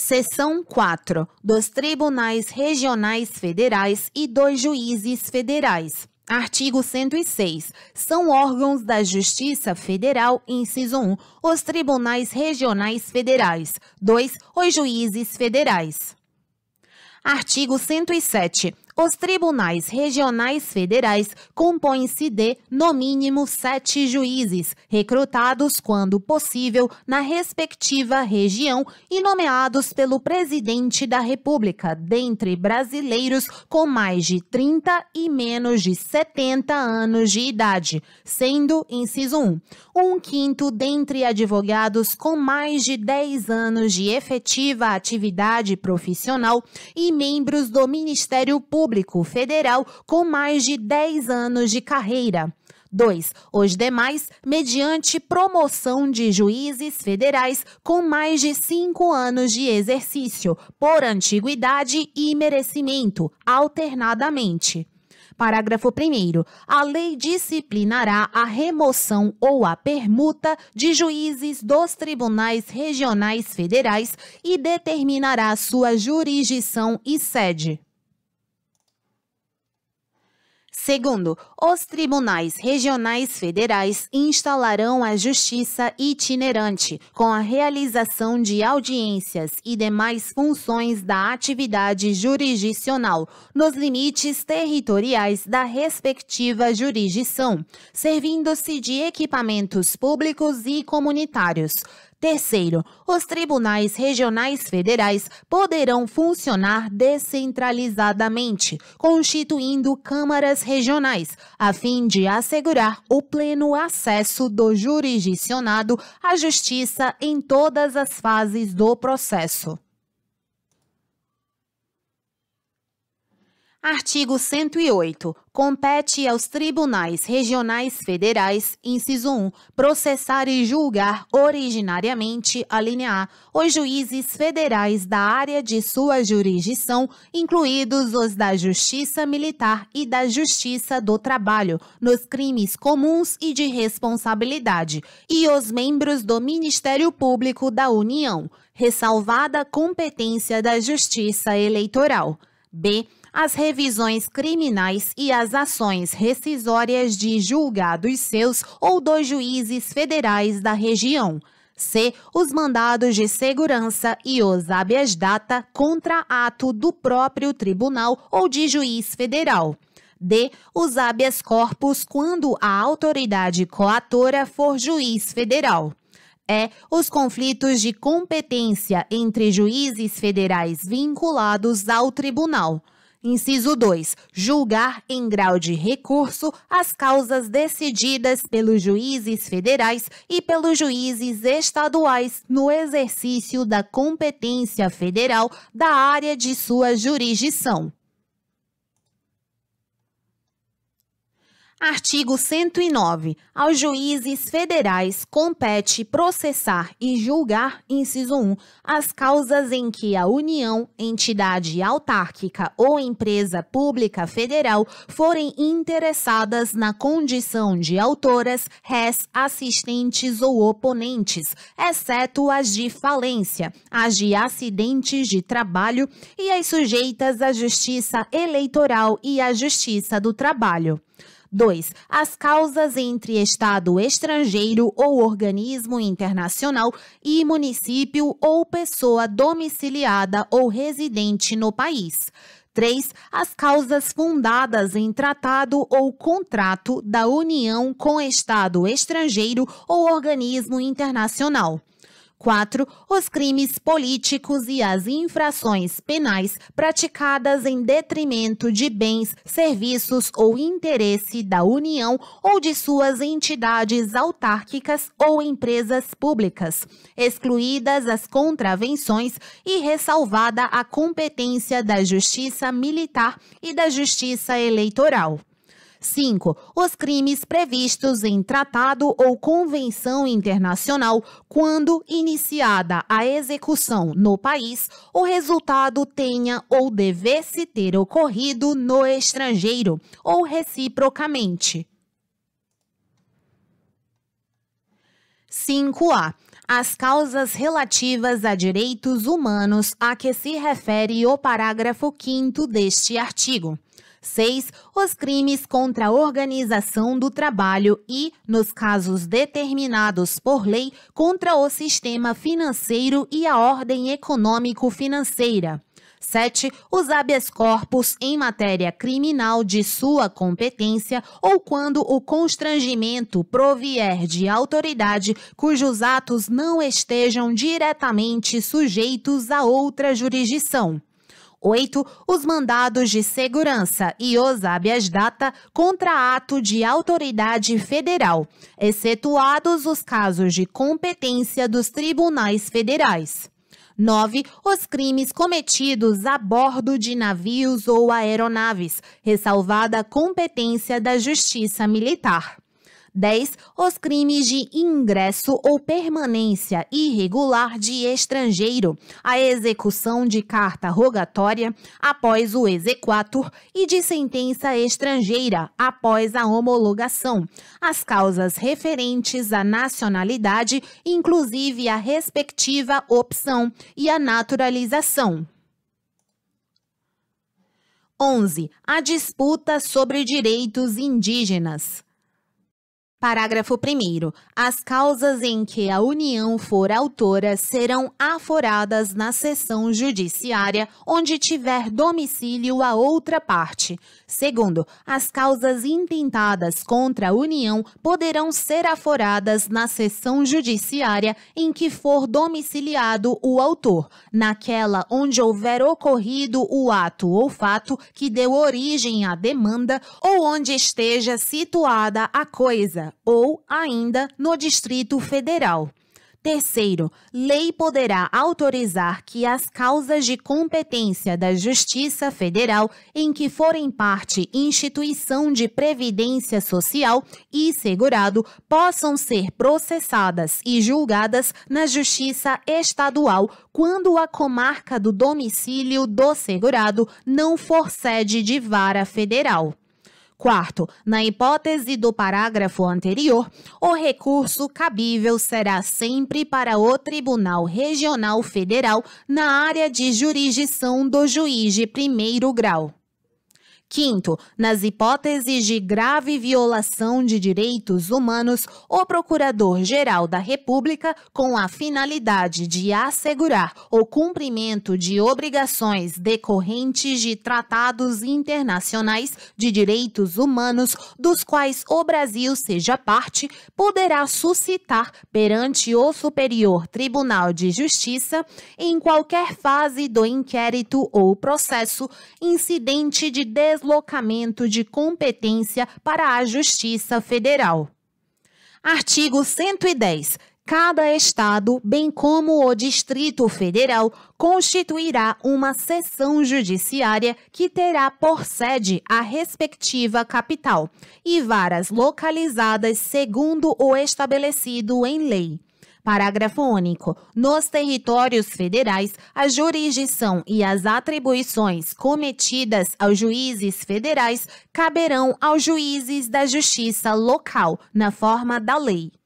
Seção 4 dos Tribunais Regionais Federais e dos Juízes Federais. Artigo 106. São órgãos da Justiça Federal, inciso 1, os Tribunais Regionais Federais. 2. Os Juízes Federais. Artigo 107. Os tribunais regionais federais compõem-se de, no mínimo, sete juízes, recrutados, quando possível, na respectiva região e nomeados pelo presidente da República, dentre brasileiros com mais de 30 e menos de 70 anos de idade, sendo, inciso 1, um quinto dentre advogados com mais de 10 anos de efetiva atividade profissional e membros do Ministério Público público federal com mais de 10 anos de carreira. 2. Os demais, mediante promoção de juízes federais com mais de cinco anos de exercício, por antiguidade e merecimento, alternadamente. Parágrafo 1. A lei disciplinará a remoção ou a permuta de juízes dos tribunais regionais federais e determinará sua jurisdição e sede. Segundo, os tribunais regionais federais instalarão a justiça itinerante com a realização de audiências e demais funções da atividade jurisdicional nos limites territoriais da respectiva jurisdição, servindo-se de equipamentos públicos e comunitários. Terceiro, os tribunais regionais federais poderão funcionar descentralizadamente, constituindo câmaras regionais, a fim de assegurar o pleno acesso do jurisdicionado à justiça em todas as fases do processo. Artigo 108. Compete aos tribunais regionais federais, inciso 1, processar e julgar originariamente, linha A, os juízes federais da área de sua jurisdição, incluídos os da Justiça Militar e da Justiça do Trabalho, nos crimes comuns e de responsabilidade, e os membros do Ministério Público da União, ressalvada competência da Justiça Eleitoral. B as revisões criminais e as ações rescisórias de julgados seus ou dos juízes federais da região. C. Os mandados de segurança e os habeas data contra ato do próprio tribunal ou de juiz federal. D. Os habeas corpus quando a autoridade coatora for juiz federal. E. Os conflitos de competência entre juízes federais vinculados ao tribunal. Inciso 2. Julgar em grau de recurso as causas decididas pelos juízes federais e pelos juízes estaduais no exercício da competência federal da área de sua jurisdição. Artigo 109. Aos juízes federais compete processar e julgar, inciso 1, as causas em que a União, entidade autárquica ou empresa pública federal forem interessadas na condição de autoras, rés, assistentes ou oponentes, exceto as de falência, as de acidentes de trabalho e as sujeitas à justiça eleitoral e à justiça do trabalho. 2. As causas entre Estado estrangeiro ou organismo internacional e município ou pessoa domiciliada ou residente no país. 3. As causas fundadas em tratado ou contrato da União com Estado estrangeiro ou organismo internacional. 4. Os crimes políticos e as infrações penais praticadas em detrimento de bens, serviços ou interesse da União ou de suas entidades autárquicas ou empresas públicas, excluídas as contravenções e ressalvada a competência da Justiça Militar e da Justiça Eleitoral. 5. Os crimes previstos em tratado ou convenção internacional quando iniciada a execução no país, o resultado tenha ou devesse ter ocorrido no estrangeiro ou reciprocamente. 5A as causas relativas a direitos humanos a que se refere o parágrafo 5 deste artigo. 6. Os crimes contra a organização do trabalho e, nos casos determinados por lei, contra o sistema financeiro e a ordem econômico-financeira. 7. Os habeas corpus em matéria criminal de sua competência ou quando o constrangimento provier de autoridade cujos atos não estejam diretamente sujeitos a outra jurisdição. 8 os mandados de segurança e os habeas data contra ato de autoridade federal, excetuados os casos de competência dos tribunais federais. 9. Os crimes cometidos a bordo de navios ou aeronaves, ressalvada a competência da Justiça Militar. 10. Os crimes de ingresso ou permanência irregular de estrangeiro, a execução de carta rogatória após o executor e de sentença estrangeira após a homologação, as causas referentes à nacionalidade, inclusive a respectiva opção e a naturalização. 11. A disputa sobre direitos indígenas. Parágrafo 1. As causas em que a União for autora serão aforadas na seção judiciária onde tiver domicílio a outra parte. Segundo, as causas intentadas contra a União poderão ser aforadas na seção judiciária em que for domiciliado o autor, naquela onde houver ocorrido o ato ou fato que deu origem à demanda ou onde esteja situada a coisa ou ainda no Distrito Federal. Terceiro, lei poderá autorizar que as causas de competência da Justiça Federal em que forem parte instituição de previdência social e segurado possam ser processadas e julgadas na Justiça Estadual quando a comarca do domicílio do segurado não for sede de vara federal. Quarto, na hipótese do parágrafo anterior, o recurso cabível será sempre para o Tribunal Regional Federal na área de jurisdição do juiz de primeiro grau. Quinto, nas hipóteses de grave violação de direitos humanos, o Procurador-Geral da República, com a finalidade de assegurar o cumprimento de obrigações decorrentes de tratados internacionais de direitos humanos, dos quais o Brasil seja parte, poderá suscitar perante o Superior Tribunal de Justiça, em qualquer fase do inquérito ou processo, incidente de desigualdade deslocamento de competência para a Justiça Federal. Artigo 110. Cada estado, bem como o Distrito Federal, constituirá uma seção judiciária que terá por sede a respectiva capital e varas localizadas segundo o estabelecido em lei. Parágrafo único. Nos territórios federais, a jurisdição e as atribuições cometidas aos juízes federais caberão aos juízes da justiça local, na forma da lei.